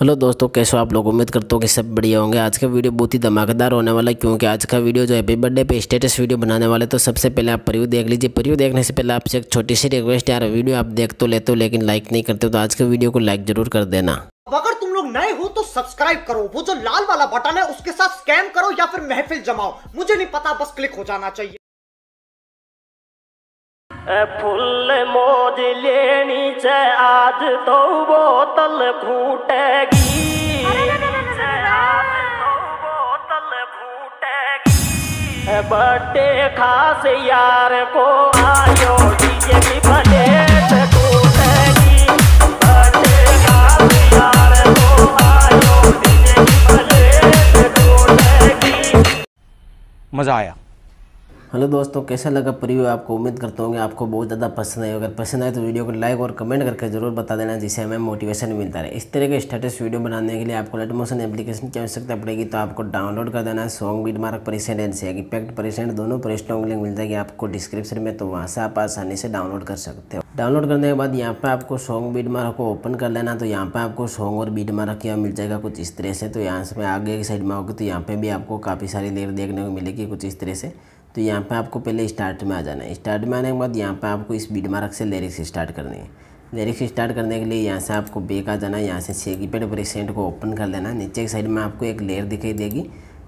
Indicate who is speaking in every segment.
Speaker 1: hello दोस्तों कैसे हो आप लोग उम्मीद करते हो कि सब बढ़िया होंगे आज का वीडियो बहुत ही धमाकेदार होने वाला है क्योंकि आज का वीडियो जो है हैप्पी बर्थडे पे स्टेटस वीडियो बनाने वाले तो सबसे पहले आप प्रिव्यू देख लीजिए परिव्यू देखने से पहले आपसे एक छोटी सी रिक्वेस्ट यार वीडियो आप देख तो लेते हो लेकिन लाइक नहीं करते तो आज के वीडियो को लाइक जरूर कर देना अब अगर तुम लोग नए हो तो सब्सक्राइब करो वो जो लाल वाला बटन है उसके साथ स्कैम करो या फिर महफिल जमाओ मुझे नहीं पता बस क्लिक हो जाना चाहिए फुल मौज लेनी च आज तो बोतल फूटेगी बर्थडे खास यार को आयो डीजे की खास यार को मजा आया हेलो दोस्तों कैसा लगा प्रीव्यू आपको उम्मीद करता हूँ कि आपको बहुत ज़्यादा पसंद आए अगर पसंद आए तो वीडियो को लाइक और कमेंट करके जरूर बता देना जिससे हमें मोटिवेशन मिलता रहे इस तरह के स्टेटस वीडियो बनाने के लिए आपको लेट मोशन एप्लीकेशन की आवश्यकता पड़ेगी तो आपको डाउनलोड कर देना है song beat mark percent and सेग इफेक्ट परिसेंट दोनों परिस्टों की लिंक मिल जाएगी आपको डिस्क्रिप्शन में तो वहाँ से आप आसानी से डाउनलोड कर सकते हो डाउनलोड करने के बाद यहाँ पर आपको सॉन्ग बीट मार्क को ओपन कर लेना तो यहाँ पर आपको सॉन्ग और बीट मार्क यहाँ मिल जाएगा कुछ इस तरह से तो यहाँ से आगे की साइड में आओगे तो यहाँ पे भी आपको काफ़ी सारी देर देखने को मिलेगी कुछ इस तरह से तो यहाँ पे आपको पहले स्टार्ट में आ जाना है स्टार्ट में आने के बाद यहाँ पे आपको इस बीड मार्क से लिरिक्स स्टार्ट करनी है लिरिक्स स्टार्ट करने के लिए यहाँ से आपको बेक आ जाना है यहाँ से छः की पेड प्रेसेंट को ओपन कर लेना नीचे की साइड में आपको एक लेयर दिखाई देगी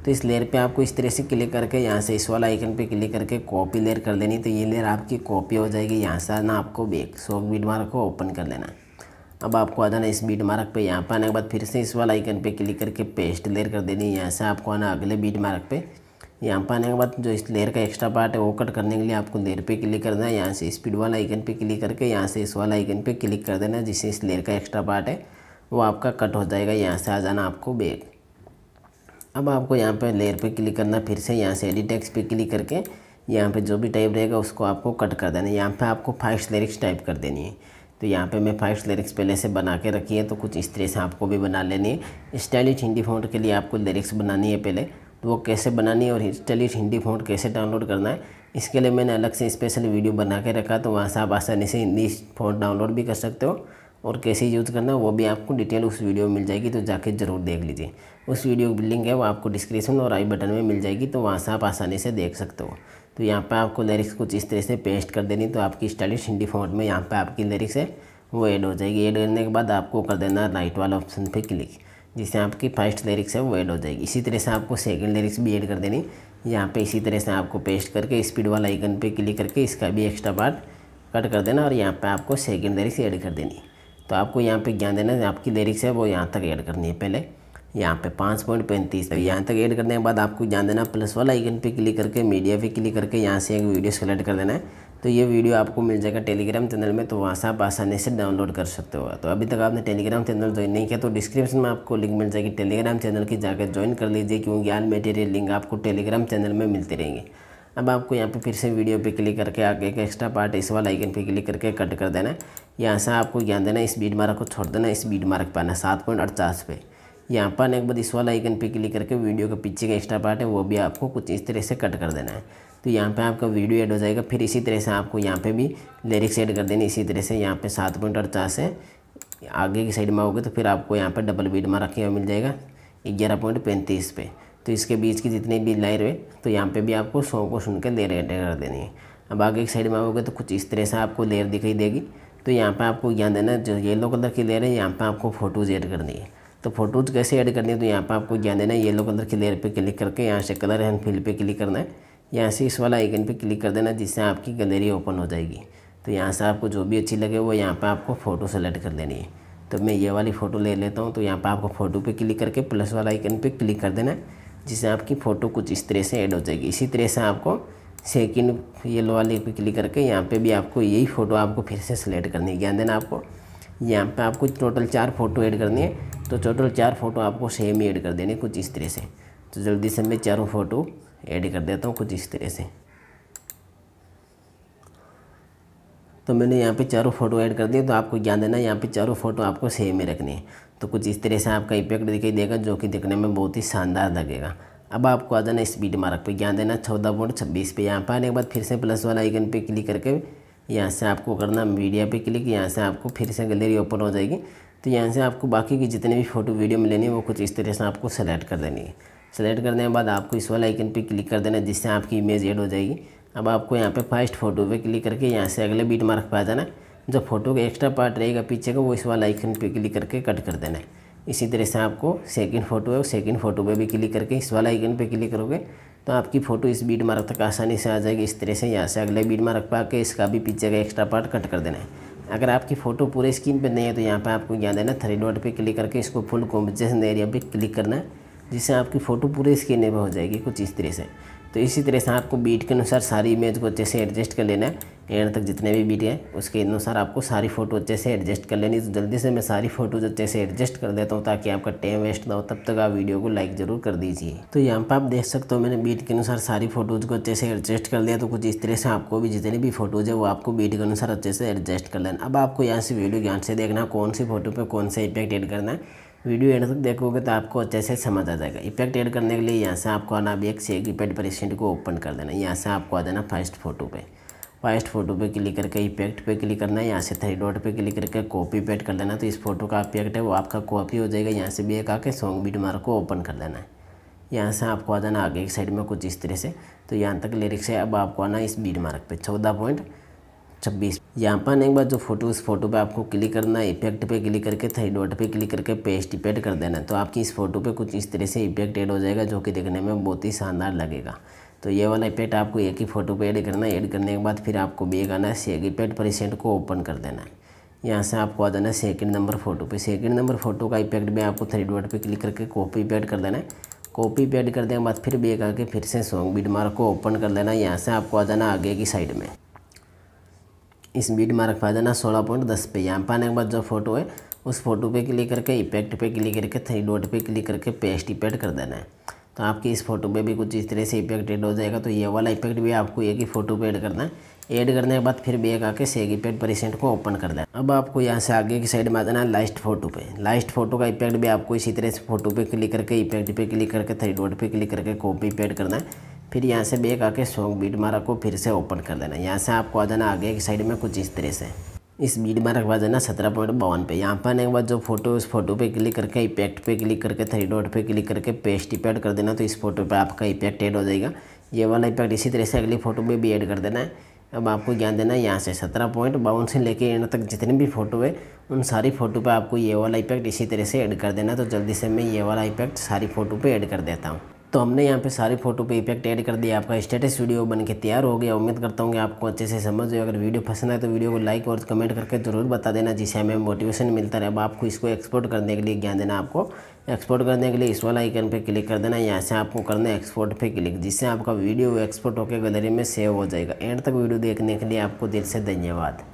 Speaker 1: तो इस लेयर पे आपको इस तरह से क्लिक करके यहाँ से इस वाला आइकन पे क्लिक करके कॉपी लेयर कर लेनी तो ये लेयर आपकी कॉपी हो जाएगी यहाँ से आना आपको बेक सॉक बीड मार्क को ओपन कर लेना अब आपको आ जाना इस बीट मार्क पे यहाँ पर आने के बाद फिर से इस वाला आइकन पे क्लिक करके पेस्ट लेयर कर देनी यहाँ से आपको आना अगले बीट मार्क पे यहाँ पर आने के बाद जो इस लेयर का एक्स्ट्रा पार्ट है वो कट करने के लिए आपको लेयर पे क्लिक करना है यहाँ से स्पीड वाला आइकन पे क्लिक करके यहाँ से इस वाला आइकन पे क्लिक कर देना जिससे इस लेयर का एक्स्ट्रा पार्ट है वो आपका कट हो जाएगा यहाँ से आ जाना आपको बैग अब आपको यहाँ पर लेयर पर क्लिक करना फिर से यहाँ से एडिटेक्स टेक्स क्लिक करके यहाँ पर जो भी टाइप रहेगा उसको आपको कट कर देना है यहाँ पर आपको फाइव लिरिक्स टाइप कर देनी है तो यहाँ पे मैं फाइव लिरिक्स पहले से बना के रखी है तो कुछ इस तरह से आपको भी बना लेनी है स्टाइलिश हिंदी फोन के लिए आपको लिरिक्स बनानी है पहले तो वो कैसे बनानी है और स्टाइलिश हिंदी फ़ॉन्ट कैसे डाउनलोड करना है इसके लिए मैंने अलग से स्पेशल वीडियो बना के रखा तो वहाँ से आप आसानी से हिंदी फ़ॉन्ट डाउनलोड भी कर सकते हो और कैसे यूज़ करना है वो भी आपको डिटेल उस वीडियो में मिल जाएगी तो जाके ज़रूर देख लीजिए उस वीडियो की लिंक है वो आपको डिस्क्रिप्शन और आई बटन में मिल जाएगी तो वहाँ से आप आसानी से देख सकते हो तो यहाँ पर आपको लिरिक्स कुछ इस तरह से पेस्ट कर देनी तो आपकी स्टाइलिश हिंदी फॉन्ट में यहाँ पर आपकी लिरिक्स है वो ऐड हो जाएगी ऐड करने के बाद आपको कर देना राइट वाला ऑप्शन पर क्लिक जिससे आपकी फर्स्ट लिरिक्स है वो ऐड हो जाएगी इसी तरह से आपको सेकंड लिरिक्स भी ऐड कर देनी यहाँ पे इसी तरह से आपको पेस्ट करके स्पीड वाला आइकन पे क्लिक करके इसका भी एक्स्ट्रा पार्ट कट कर देना और यहाँ पे आपको सेकंड लिरिक्स ऐड कर देनी तो आपको यहाँ पे ज्ञान देना है आपकी लिरिक्स है वो यहाँ तक ऐड करनी है पहले यहाँ पे पाँच पॉइंट पैंतीस तक यहाँ तक ऐड करने के बाद आपको ज्ञान देना प्लस वाला आइकन पर क्लिक करके मीडिया पर क्लिक करके यहाँ से एक वीडियो सेलेक्ट कर देना है तो ये वीडियो आपको मिल जाएगा टेलीग्राम चैनल में तो वहाँ से आप आसानी से डाउनलोड कर सकते हो तो अभी तक आपने टेलीग्राम चैनल ज्वाइन नहीं किया तो डिस्क्रिप्शन में आपको लिंक मिल जाएगी टेलीग्राम चैनल की जाकर ज्वाइन कर लीजिए क्योंकि आल मेटेरियल लिंक आपको टेलीग्राम चैनल में मिलते रहेंगे अब आपको यहाँ पे फिर से वीडियो पे क्लिक करके आगे एक एक्स्ट्रा पार्ट इस वाला आइकन पे क्लिक करके कट कर देना है यहाँ से आपको ज्ञान देना इस बीट मार्क को छोड़ देना इस बीट मार्क पर आना सात पॉइंट अड़चास पे यहाँ पर एक बार इस वाला आइकन पे क्लिक करके वीडियो के पीछे का एक्स्ट्रा पार्ट है वो भी आपको कुछ इस तरह से कट कर देना है तो यहाँ पे आपका वीडियो ऐड हो जाएगा फिर इसी तरह से आपको यहाँ पे भी लिरिक्स ऐड कर देनी इसी तरह से यहाँ पे सात पॉइंट चार है आगे की साइड में आओगे तो फिर आपको यहाँ पे डबल बीट रखे हुआ मिल जाएगा ग्यारह पॉइंट पैंतीस पे तो इसके बीच की जितनी भी लाइन हुए तो यहाँ पर भी आपको सौ को सुन के लेर ऐड कर देनी है अब आगे की साइड में आओगे तो कुछ इस तरह से आपको लेयर दिखाई देगी तो यहाँ पर आपको ज्ञान देना जो येलो कलर की लेयर है यहाँ पर आपको फ़ोटोज़ ऐड करनी है तो फ़ोटोज़ कैसे ऐड करनी है तो यहाँ पर आपको ज्ञान देना है येलो कलर की लेयर पर क्लिक करके यहाँ से कलर एंड फिल पे क्लिक करना है यहाँ से इस वाला आइकन पे क्लिक कर देना जिससे आपकी गैलरी ओपन हो जाएगी तो यहाँ से आपको जो भी अच्छी लगे वो यहाँ पे आपको फ़ोटो सेलेक्ट कर लेनी है तो मैं ये वाली फ़ोटो ले लेता हूँ तो यहाँ पे आपको फ़ोटो पे क्लिक करके प्लस वाला आइकन पे क्लिक कर देना जिससे आपकी फ़ोटो कुछ इस तरह से ऐड हो जाएगी इसी तरह से आपको सेकेंड येलो वाले पे क्लिक करके यहाँ पर भी आपको यही फ़ोटो आपको फिर से सिलेक्ट करनी है ज्ञान देना आपको यहाँ पर आपको टोटल चार फ़ोटो एड करनी है तो टोटल चार फ़ोटो आपको सेम ही एड कर देने कुछ इस तरह से तो जल्दी से मैं चारों फ़ोटो ऐड कर देता हूँ कुछ इस तरह से तो मैंने यहाँ पे चारों फ़ोटो ऐड कर दिए तो आपको ज्ञान देना है यहाँ पे चारों फ़ोटो आपको सेम में रखनी है तो कुछ इस तरह से आपका इफेक्ट दिखाई देगा जो कि दिखने में बहुत ही शानदार लगेगा अब आपको आ जाना स्पीड मार्क पे ज्ञान देना चौदह पॉइंट छब्बीस पे यहाँ पर आने के बाद फिर से प्लस वाला आइकन पे क्लिक करके यहाँ से आपको करना मीडिया पे क्लिक यहाँ से आपको फिर से गैलरी ओपन हो जाएगी तो यहाँ से आपको बाकी की जितने भी फ़ोटो वीडियो में लेनी है वो कुछ इस तरह से आपको सेलेक्ट कर देनी है सेलेक्ट करने के बाद आपको इस वाला आइकन पे क्लिक कर देना जिससे आपकी इमेज ऐड हो जाएगी अब आपको यहाँ पे फर्स्ट फोटो पे क्लिक करके यहाँ से अगले बीट मार्क पे आ जाना जो फोटो का एक्स्ट्रा पार्ट रहेगा पीछे का वो इस वाला आइकन पे क्लिक करके कट कर देना है इसी तरह से आपको सेकेंड फोटो है सेकेंड फोटो पर भी क्लिक करके इस वाला आइकन पर क्लिक करोगे तो आपकी फ़ोटो इस बीट मार्क तक आसानी से आ जाएगी इस तरह से यहाँ से अगले बीट मार्क पर आके इसका भी पीछे का एक्स्ट्रा पार्ट कट कर देना है अगर आपकी फ़ोटो पूरे स्क्रीन पर नहीं है तो यहाँ पर आपको क्या देना थ्री डॉट पर क्लिक करके इसको फुल कॉम्पिटेशन एरिया पर क्लिक करना है जिससे आपकी फ़ोटो पूरे स्क्रीन में हो जाएगी कुछ इस तरह से तो इसी तरह से आपको बीट के अनुसार सारी इमेज को अच्छे से एडजस्ट कर लेना है एंड तक जितने भी बीट हैं उसके अनुसार आपको सारी फ़ोटो अच्छे से एडजस्ट कर लेनी तो जल्दी से मैं सारी फ़ोटोज अच्छे से एडजस्ट कर देता हूँ ताकि आपका टाइम वेस्ट ना हो तब तक आप वीडियो को लाइक ज़रूर कर दीजिए तो यहाँ पर आप देख सकते हो मैंने बीट के अनुसार सारी फ़ोटोज़ को अच्छे से एडजस्ट कर दिया तो कुछ इस तरह से आपको भी जितने भी फ़ोटोज़ है वो आपको बीट के अनुसार अच्छे से एडजस्ट कर लेना अब आपको यहाँ से वीडियो ध्यान से देखना कौन सी फ़ोटो पर कौन सा इफेक्ट एड करना है वीडियो एंड तक देखोगे तो आपको अच्छे से समझ आ जाएगा इफेक्ट ऐड करने के लिए यहाँ से आपको आना अभी एक एक इफेक्ट पर इसेंट को ओपन कर देना यहाँ से आपको आ जाना फर्स्ट फोटो पे फर्स्ट फोटो पे क्लिक करके इफेक्ट पे क्लिक करना है यहाँ से थ्री डॉट पे क्लिक करके कॉपी पेड कर देना तो इस फोटो का इफेक्ट है वो आपका कॉपी हो जाएगा यहाँ से भी एक आके सॉन्ग बीट मार को ओपन कर देना है यहाँ से आपको आ जाना आगे की साइड में कुछ इस तरह से तो यहाँ तक लिरिक्स है अब आपको आना इस बीट मार्क पर चौदह पॉइंट छब्बीस यहाँ पर एक बार जो फोटो उस फोटो पे आपको क्लिक करना है इफेक्ट पे क्लिक करके थ्री डॉट पे क्लिक करके पेस्ट इपेड कर देना है तो आपकी इस फोटो पे कुछ इस तरह से इफेक्ट ऐड हो जाएगा जो कि देखने में बहुत ही शानदार लगेगा तो ये वाला इफेक्ट आपको एक ही फ़ोटो पे ऐड करना है ऐड करने के बाद फिर आपको बेग आना है सेग इफेक्ट परिसेंट को ओपन कर देना है यहाँ से आपको आ जाना है सेकेंड नंबर फोटो पे सेकेंड नंबर फोटो का इफेक्ट भी आपको थ्री डॉट पे क्लिक करके कॉपी पेड कर देना है कॉपी पेड देने के बाद फिर बेग आके फिर से सॉन्ग बीड मार्क को ओपन कर देना है यहाँ से आपको आ जाना आगे की साइड में इस बीड मार्क फायदा सोलह पॉइंट दस पे यहाँ पर आने के बाद जो फोटो है उस फोटो पे क्लिक करके इफेक्ट पे क्लिक करके थ्री डॉट पे क्लिक करके पेस्ट इफेक्ट कर देना है तो आपके इस फोटो पे भी कुछ इस तरह से इफेक्ट एड हो जाएगा तो ये वाला इफेक्ट भी आपको एक ही फोटो पे ऐड करना है ऐड करने के बाद फिर भी एक आके सेग इफेक्ट परिसेंट को ओपन कर देना अब आपको यहाँ से आगे की साइड में आ जाना है लास्ट फोटो पे लास्ट फोटो का इफेक्ट भी आपको इसी तरह से फोटो पे क्लिक करके इफेक्ट पे क्लिक करके थ्री डॉट पे क्लिक करके कॉपी पेड करना है फिर यहाँ से बेक आके सॉन्ग बीट मारा को फिर से ओपन कर देना यहाँ से आपको आ जाना आगे की साइड में कुछ इस तरह से इस बीट के बाद जाना सत्रह पॉइंट बावन पे यहाँ पर आने के बाद जो फोटो उस फोटो पे क्लिक करके इपैक्ट पे क्लिक करके थ्री डॉट पे क्लिक करके पेस्ट इपैड कर देना तो इस फोटो पे आपका इपैक्ट एड हो जाएगा ये वाला इपैक्ट इसी तरह से अगली फोटो में भी एड कर देना है अब आपको ज्ञान देना है यहाँ से सत्रह पॉइंट बावन से लेके एंड तक जितने भी फ़ोटो है उन सारी फ़ोटो पे आपको ये वाला इफेक्ट इसी तरह से ऐड कर देना तो जल्दी से मैं ये वाला इफेक्ट सारी फ़ोटो पे ऐड कर देता हूँ तो हमने यहाँ पे सारे फोटो पे इफेक्ट ऐड कर दिया आपका स्टेटस वीडियो बन के तैयार हो गया उम्मीद करता हूँ कि आपको अच्छे से समझ हो अगर वीडियो पसंद आए तो वीडियो को लाइक और कमेंट करके ज़रूर बता देना जिससे हमें मोटिवेशन मिलता रहे अब आपको इसको एक्सपोर्ट करने के लिए ज्ञान देना आपको एक्सपोर्ट करने के लिए इस वाला आइकन पर क्लिक कर देना यहाँ से आपको करना है एक्सपोर्ट पर क्लिक जिससे आपका वीडियो एक्सपोर्ट होकर गैलरी में सेव हो जाएगा एंड तक वीडियो देखने के लिए आपको दिल से धन्यवाद